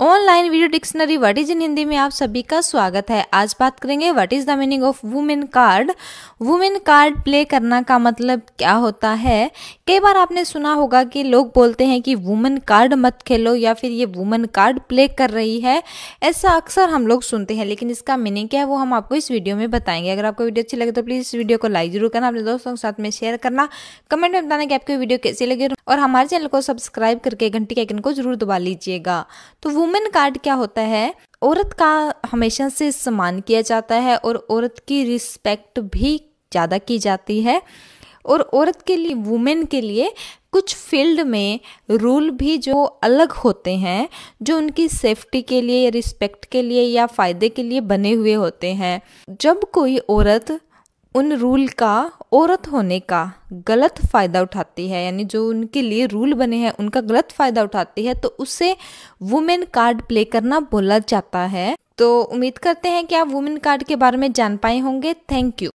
online video dictionary what is in Hindi में आप सभी का स्वागत है आज बात करेंगे what is the meaning of women card women card play करना का मतलब क्या होता है कई बार आपने सुना होगा कि लोग बोलते हैं कि वुमेन कार्ड मत खेलो या फिर ये वुमेन कार्ड प्ले कर रही है ऐसा अक्सर हम लोग सुनते हैं लेकिन इसका मीनिंग क्या है वो हम आपको इस वीडियो में बताएंगे अगर आपको वीडियो अच्छी लगे तो प्लीज़ इस वीडियो को लाइक जरूर करना अपने दोस्तों के साथ में शेयर करना कमेंट में बताना कि आपकी वीडियो कैसी लगे और हमारे चैनल को सब्सक्राइब करके घंटी के आइकन को जरूर दबा लीजिएगा तो वुमेन कार्ड क्या होता है औरत का हमेशा से सम्मान किया जाता है और औरत की रिस्पेक्ट भी ज़्यादा की जाती है और औरत के लिए वुमेन के लिए कुछ फील्ड में रूल भी जो अलग होते हैं जो उनकी सेफ्टी के लिए रिस्पेक्ट के लिए या फ़ायदे के लिए बने हुए होते हैं जब कोई औरत उन रूल का औरत होने का गलत फ़ायदा उठाती है यानी जो उनके लिए रूल बने हैं उनका गलत फ़ायदा उठाती है तो उसे वुमेन कार्ड प्ले करना बोला जाता है तो उम्मीद करते हैं कि आप वुमेन कार्ड के बारे में जान पाए होंगे थैंक यू